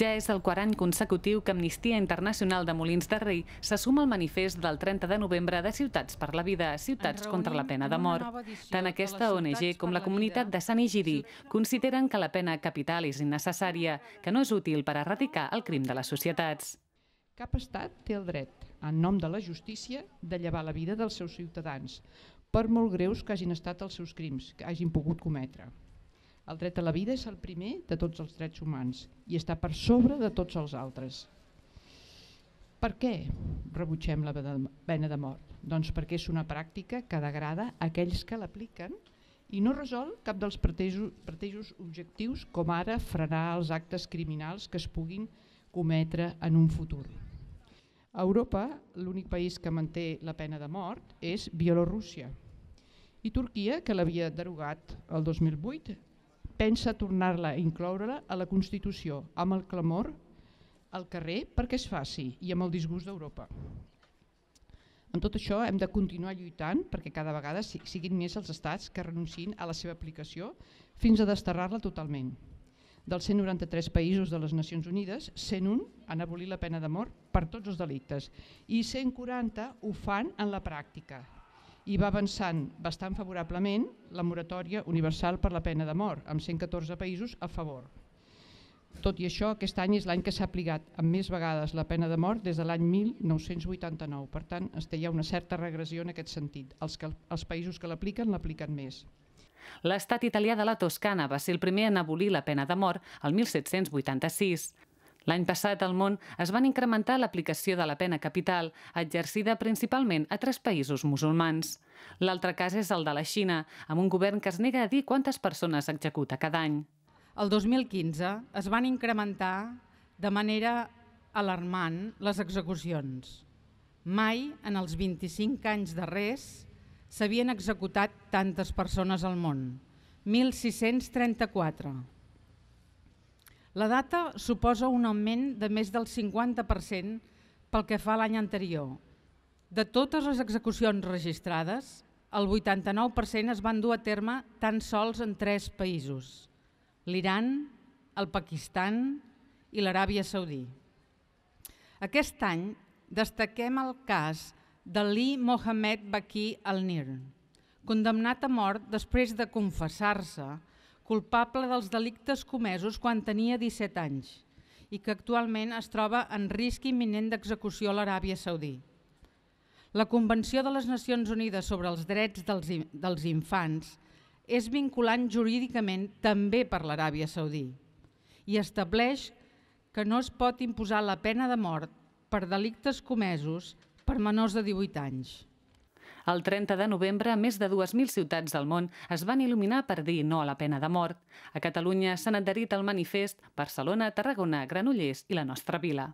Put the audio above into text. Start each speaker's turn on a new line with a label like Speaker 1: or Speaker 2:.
Speaker 1: Ja és el quart any consecutiu que Amnistia Internacional de Molins de Rei se suma al manifest del 30 de novembre de Ciutats per la Vida, Ciutats contra la Pena de Mort. Tant aquesta ONG com la comunitat de Sant Igidi consideren que la pena capital és innecessària, que no és útil per erradicar el crim de les societats. Cap estat té el dret, en
Speaker 2: nom de la justícia, de llevar la vida dels seus ciutadans, per molt greus que hagin estat els seus crims que hagin pogut cometre. El dret a la vida és el primer de tots els drets humans i està per sobre de tots els altres. Per què rebutgem la pena de mort? Doncs perquè és una pràctica que degrada aquells que l'apliquen i no resol cap dels pretejos objectius com ara frenar els actes criminals que es puguin cometre en un futur. A Europa, l'únic país que manté la pena de mort és Bielorússia i Turquia, que l'havia derogat el 2008 pensa tornar-la a incloure-la a la Constitució, amb el clamor al carrer perquè es faci i amb el disgust d'Europa. Amb tot això hem de continuar lluitant perquè cada vegada siguin més els estats que renunciïn a la seva aplicació fins a desterrar-la totalment. Dels 193 països de les Nacions Unides, 101 han abolit la pena de mort per tots els delictes i 140 ho fan en la pràctica, i va avançant bastant favorablement la moratòria universal per la pena de mort, amb 114 països a favor. Tot i això, aquest any és l'any que s'ha aplicat amb més vegades la pena de mort des de l'any 1989. Per tant, hi ha una certa regressió en aquest sentit. Els, que, els països que l'apliquen, l'apliquen més.
Speaker 1: L'estat italià de la Toscana va ser el primer en abolir la pena de mort el 1786. L'any passat al món es van incrementar l'aplicació de la pena capital, exercida principalment a tres països musulmans. L'altre cas és el de la Xina, amb un govern que es nega a dir quantes persones executa cada any. El 2015
Speaker 3: es van incrementar de manera alarmant les execucions. Mai en els 25 anys darrers s'havien executat tantes persones al món, 1634. La data suposa un augment de més del 50% pel que fa a l'any anterior. De totes les execucions registrades, el 89% es van dur a terme tan sols en tres països, l'Iran, el Pakistan i l'Aràbia Saudí. Aquest any destaquem el cas de Lee Mohamed Baki Al-Nir, condemnat a mort després de confessar-se culpable dels delictes comesos quan tenia 17 anys i que actualment es troba en risc imminent d'execució a l'Aràbia Saudí. La Convenció de les Nacions Unides sobre els drets dels, dels infants és vinculant jurídicament també per l'Aràbia Saudí i estableix que no es pot imposar la pena de mort per delictes comesos per menors de 18 anys.
Speaker 1: El 30 de novembre, més de 2.000 ciutats del món es van il·luminar per dir no a la pena de mort. A Catalunya s'han adherit al manifest Barcelona, Tarragona, Granollers i la nostra vila.